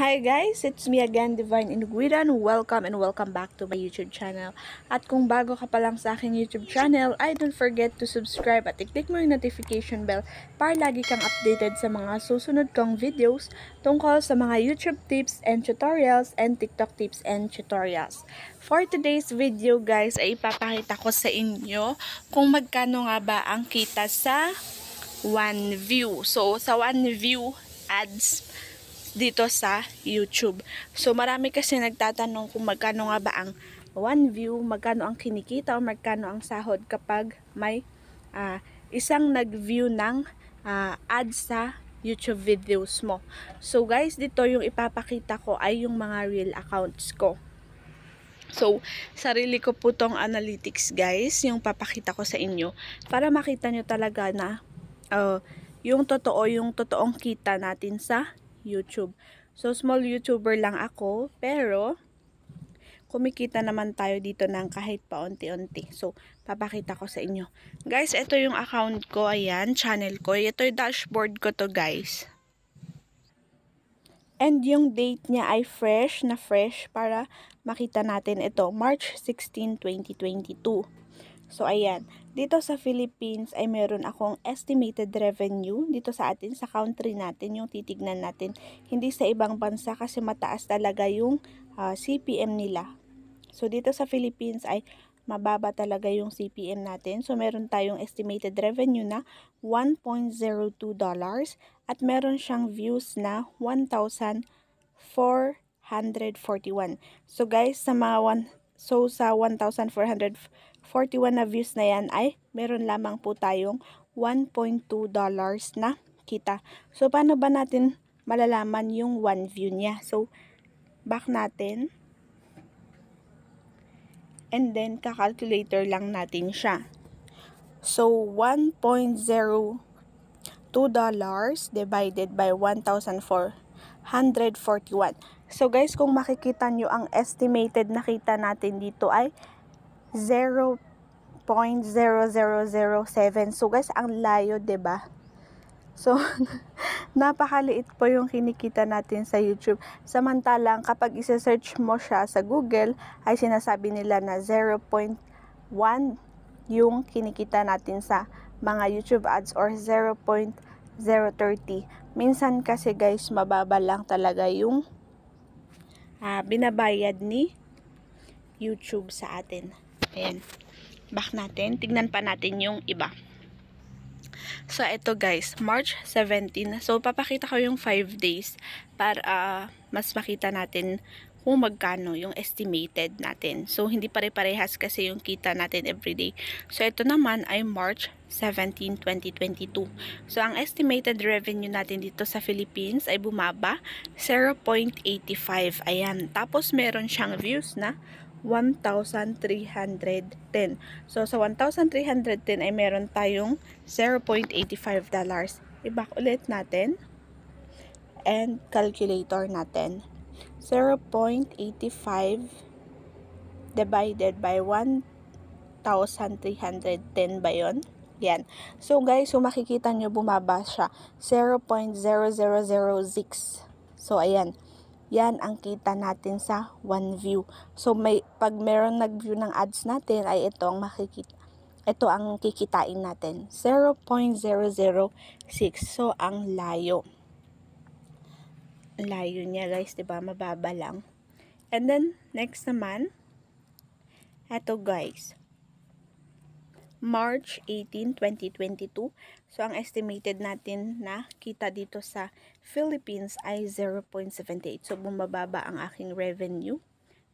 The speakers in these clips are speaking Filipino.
Hi guys, it's me again, Divine Inguiran. Welcome and welcome back to my YouTube channel. At kung bago ka pa lang sa aking YouTube channel, ay don't forget to subscribe at i-click mo yung notification bell para lagi kang updated sa mga susunod kong videos tungkol sa mga YouTube tips and tutorials and TikTok tips and tutorials. For today's video guys, ay ipapakita ko sa inyo kung magkano nga ba ang kita sa one view. So, sa one view ads dito sa YouTube. So marami kasi nagtatanong kung magkano nga ba ang one view, magkano ang kinikita o magkano ang sahod kapag may uh, isang nag-view ng uh, ad sa YouTube videos mo. So guys, dito yung ipapakita ko ay yung mga real accounts ko. So, sarili ko po tong analytics guys, yung papakita ko sa inyo para makita nyo talaga na uh, yung totoo, yung totoong kita natin sa YouTube. So, small YouTuber lang ako, pero kumikita naman tayo dito ng kahit paunti-unti. So, papakita ko sa inyo. Guys, ito yung account ko. Ayan, channel ko. Ito yung dashboard ko to, guys. And yung date niya ay fresh na fresh para makita natin ito. March 16, 2022. So, ayan. Dito sa Philippines ay meron akong estimated revenue dito sa atin, sa country natin, yung titignan natin. Hindi sa ibang bansa kasi mataas talaga yung uh, ah, CPM nila. So, dito sa Philippines ay mababa talaga yung CPM natin. So, meron tayong estimated revenue na 1.02 dollars at meron siyang views na 1,441. So, guys, sa mga one, so sa 1,441 41 na views na yan ay meron lamang po tayong 1.2 dollars na kita. So, paano ba natin malalaman yung 1 view niya? So, back natin. And then, kakalculator lang natin siya. So, 1.02 dollars divided by 1,441. So, guys, kung makikita nyo, ang estimated na kita natin dito ay 0.0007. So guys, ang layo, 'di ba? So napakaliit po yung kinikita natin sa YouTube. Samantalang kapag i-search mo siya sa Google, ay sinasabi nila na 0.1 yung kinikita natin sa mga YouTube ads or 0.030. Minsan kasi guys, mababa lang talaga yung uh, binabayad ni YouTube sa atin. Ayan. Back natin. Tignan pa natin yung iba. So, ito guys, March 17. So, papakita ko yung 5 days para uh, mas makita natin kung magkano yung estimated natin. So, hindi pare-parehas kasi yung kita natin everyday. So, ito naman ay March 17, 2022. So, ang estimated revenue natin dito sa Philippines ay bumaba 0.85. Ayan. Tapos, meron siyang views na 1,310. So, sa 1,310 ay meron tayong 0.85 dollars. i ulit natin. And calculator natin. 0.85 divided by 1,310 ba yun? Yan. So, guys, so makikita nyo, bumaba siya. 0.0006. So, ayan yan ang kita natin sa one view. So may pag meron nag-view ng ads natin ay ito ang makikita ito ang kikitain natin 0.006 so ang layo layo niya guys 'di ba mababa lang and then next naman ito guys March 18, 2022. So, ang estimated natin na kita dito sa Philippines ay 0.78. So, bumababa ang aking revenue.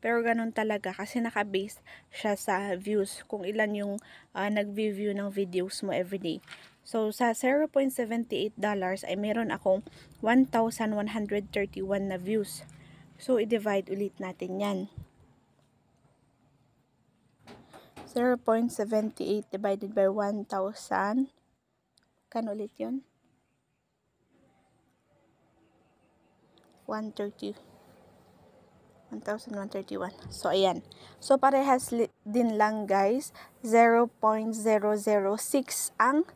Pero ganun talaga kasi nakabase siya sa views kung ilan yung uh, nag-view ng videos mo everyday. So sa 0.78 dollars ay meron akong 1,131 na views. So i-divide ulit natin 'yan. 0.78 divided by 1,000. Kan ulit yun? 130. 1,131. So, ayan. So, parehas din lang, guys. 0.006 ang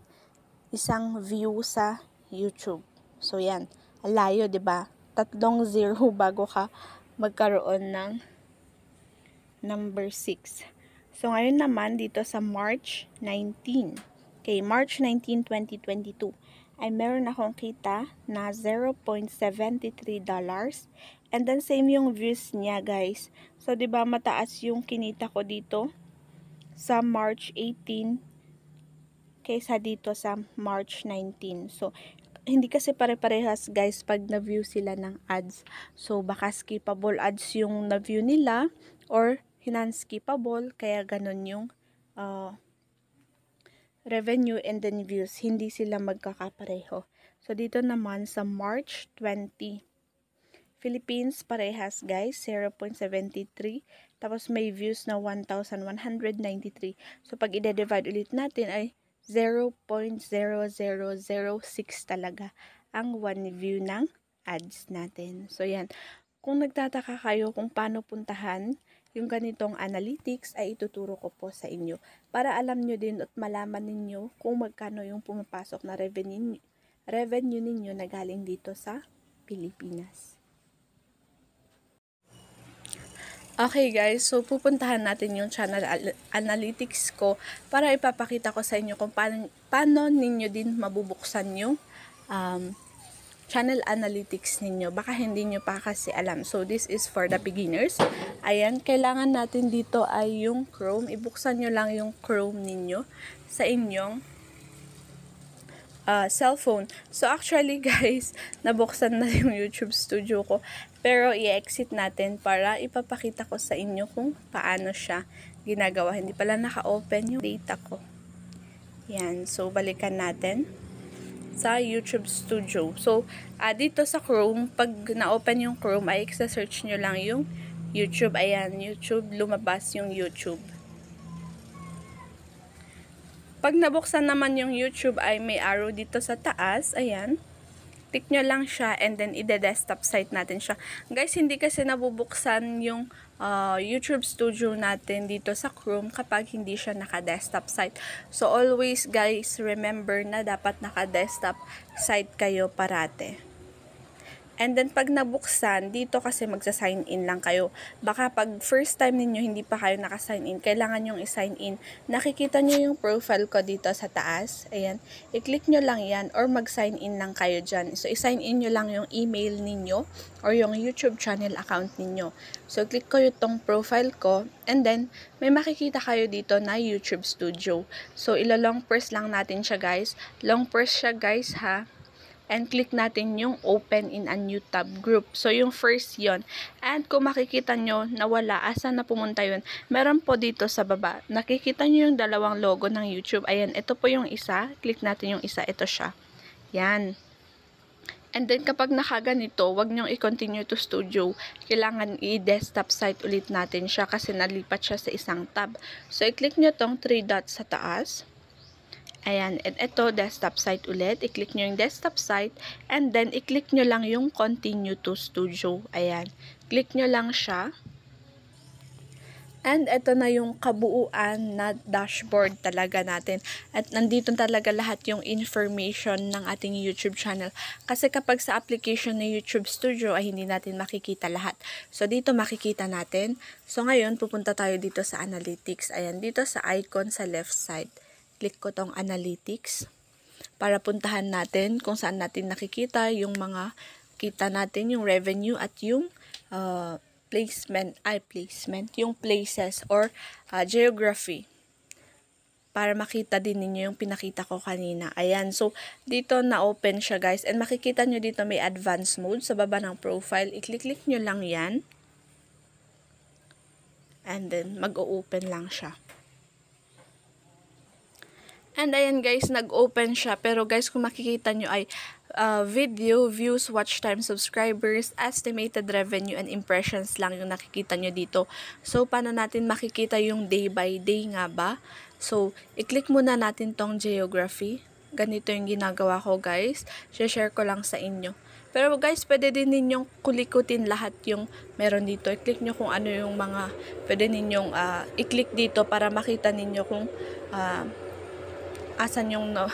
isang view sa YouTube. So, yan. Layo, ba diba? Tatlong zero bago ka magkaroon ng number 6. So, ngayon naman dito sa March 19. Okay, March 19, 2022 ay meron akong kita na 0.73 dollars. And then, same yung views niya, guys. So, ba diba, mataas yung kinita ko dito sa March 18 kaysa dito sa March 19. So, hindi kasi pare-parehas guys pag na-view sila ng ads. So, baka skippable ads yung na-view nila or non-skippable, kaya ganun yung uh, revenue and then views. Hindi sila magkakapareho. So, dito naman sa March 20, Philippines parehas guys, 0.73. Tapos may views na 1,193. So, pag ide-divide ulit natin ay 0.0006 talaga ang one view ng ads natin. So, yan. Kung nagtataka kayo kung paano puntahan yung ganitong analytics ay ituturo ko po sa inyo para alam nyo din at malaman ninyo kung magkano yung pumapasok na revenue, revenue ninyo na galing dito sa Pilipinas. Okay guys, so pupuntahan natin yung channel analytics ko para ipapakita ko sa inyo kung paano, paano ninyo din mabubuksan yung um, channel analytics ninyo. Baka hindi nyo pa kasi alam. So, this is for the beginners. Ayan, kailangan natin dito ay yung Chrome. Ibuksan nyo lang yung Chrome ninyo sa inyong uh, cellphone. So, actually guys, nabuksan na yung YouTube studio ko. Pero, i-exit natin para ipapakita ko sa inyo kung paano siya ginagawa. Hindi pala naka-open yung data ko. Ayan, So, balikan natin sa YouTube Studio. So, uh, dito sa Chrome, pag na-open yung Chrome, ay search nyo lang yung YouTube. Ayan, YouTube, lumabas yung YouTube. Pag nabuksan naman yung YouTube ay may arrow dito sa taas, ayan. Click nyo lang siya and then ide-desktop site natin siya. Guys, hindi kasi nabubuksan yung uh, YouTube studio natin dito sa Chrome kapag hindi siya naka-desktop site. So always guys, remember na dapat naka-desktop site kayo parate. And then pag nabuksan, dito kasi magsa-sign in lang kayo. Baka pag first time ninyo hindi pa kayo naka-sign in, kailangan yung i-sign in. Nakikita nyo yung profile ko dito sa taas. Ayan. I-click nyo lang yan or mag-sign in lang kayo dyan. So i-sign in nyo lang yung email ninyo or yung YouTube channel account ninyo. So click ko yung profile ko and then may makikita kayo dito na YouTube Studio. So ilalong press lang natin siya guys. Long press siya guys ha and click natin yung open in a new tab group. So, yung first yon And kung makikita nyo na wala, asan na pumunta yun, meron po dito sa baba. Nakikita nyo yung dalawang logo ng YouTube. Ayan, ito po yung isa. Click natin yung isa. Ito siya. Yan. And then kapag nakaganito, wag niyong i-continue to studio. Kailangan i-desktop site ulit natin siya kasi nalipat siya sa isang tab. So i-click niyo tong three dots sa taas. Ayan, at ito, desktop site ulit. I-click nyo yung desktop site and then i-click nyo lang yung continue to studio. Ayan, click nyo lang siya. And ito na yung kabuuan na dashboard talaga natin. At nandito talaga lahat yung information ng ating YouTube channel. Kasi kapag sa application ng YouTube Studio ay hindi natin makikita lahat. So dito makikita natin. So ngayon pupunta tayo dito sa analytics. Ayan, dito sa icon sa left side i-click ko tong analytics para puntahan natin kung saan natin nakikita yung mga kita natin yung revenue at yung uh, placement, ay placement, yung places or uh, geography para makita din ninyo yung pinakita ko kanina. Ayan, so dito na-open siya guys. And makikita nyo dito may advanced mode sa baba ng profile. I-click-click nyo lang yan. And then mag-open lang siya. And ayan guys, nag-open siya. Pero guys, kung makikita nyo ay uh, video, views, watch time, subscribers, estimated revenue, and impressions lang yung nakikita nyo dito. So, paano natin makikita yung day by day nga ba? So, i-click muna natin tong geography. Ganito yung ginagawa ko guys. Share ko lang sa inyo. Pero guys, pwede din ninyong kulikutin lahat yung meron dito. I-click nyo kung ano yung mga, pwede ninyong uh, i-click dito para makita ninyo kung uh, asan yung no,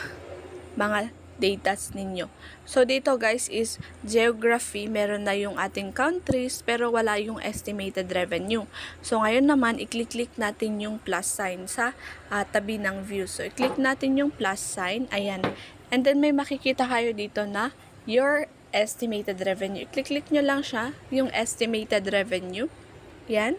mga datas ninyo. So, dito guys is geography. Meron na yung ating countries pero wala yung estimated revenue. So, ngayon naman, i-click natin yung plus sign sa uh, tabi ng view. So, i-click natin yung plus sign. Ayan. And then, may makikita kayo dito na your estimated revenue. I-click nyo lang siya, yung estimated revenue. Yan.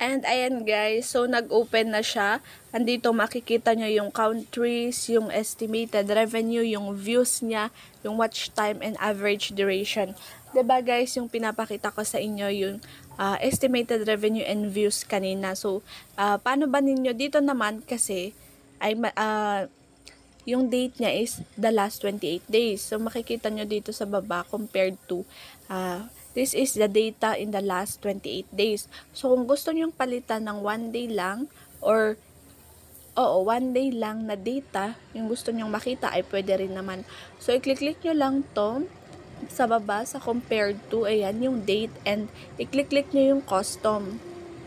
And ayan guys, so nag-open na siya. Andito makikita nyo yung countries, yung estimated revenue, yung views niya, yung watch time and average duration. ba diba guys, yung pinapakita ko sa inyo yung uh, estimated revenue and views kanina. So, uh, paano ba ninyo dito naman kasi ay uh, yung date niya is the last 28 days. So, makikita nyo dito sa baba compared to, uh, this is the data in the last 28 days. So, kung gusto nyo palitan ng one day lang or oo, one day lang na data, yung gusto nyong makita ay pwede rin naman. So, i-click nyo lang to sa baba sa compared to, ayan, yung date and i-click-click nyo yung custom.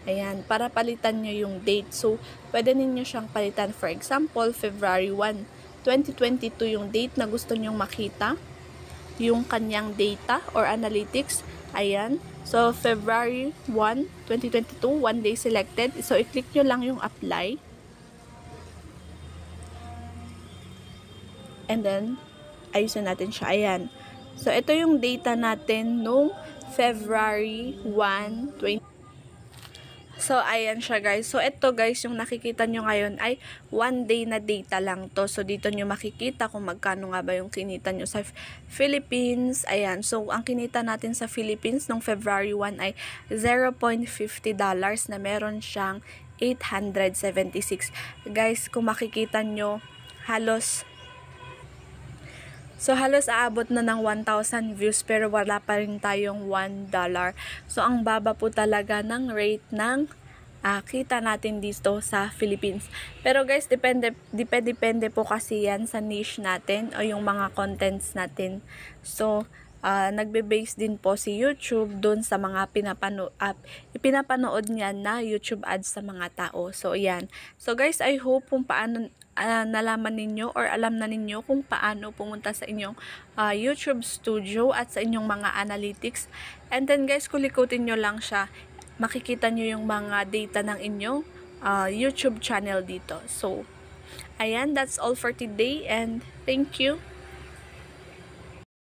Ayan, para palitan nyo yung date. So, pwede ninyo siyang palitan. For example, February 1. 2022 yung date na gusto nyong makita, yung kanyang data or analytics. Ayan. So, February 1, 2022, one day selected. So, i-click nyo lang yung apply. And then, ayusin natin siya. Ayan. So, ito yung data natin nung February 1, 20 So, ayan siya guys. So, ito guys, yung nakikita nyo ngayon ay one day na data lang to. So, dito nyo makikita kung magkano nga ba yung kinita nyo sa Philippines. Ayan. So, ang kinita natin sa Philippines nung February 1 ay 0.50 dollars na meron siyang 876. Guys, kung makikita nyo, halos So halos aabot na ng 1,000 views pero wala pa rin tayong $1. So ang baba po talaga ng rate ng uh, kita natin dito sa Philippines. Pero guys, depende, depende, depende po kasi yan sa niche natin o yung mga contents natin. So, uh, nagbe-base din po si YouTube doon sa mga pinapano uh, pinapanood niya na YouTube ads sa mga tao. So, ayan. So, guys, I hope kung paano uh, nalaman ninyo or alam na ninyo kung paano pumunta sa inyong uh, YouTube studio at sa inyong mga analytics. And then, guys, kulikutin nyo lang siya. Makikita nyo yung mga data ng inyong uh, YouTube channel dito. So, ayan, that's all for today and thank you.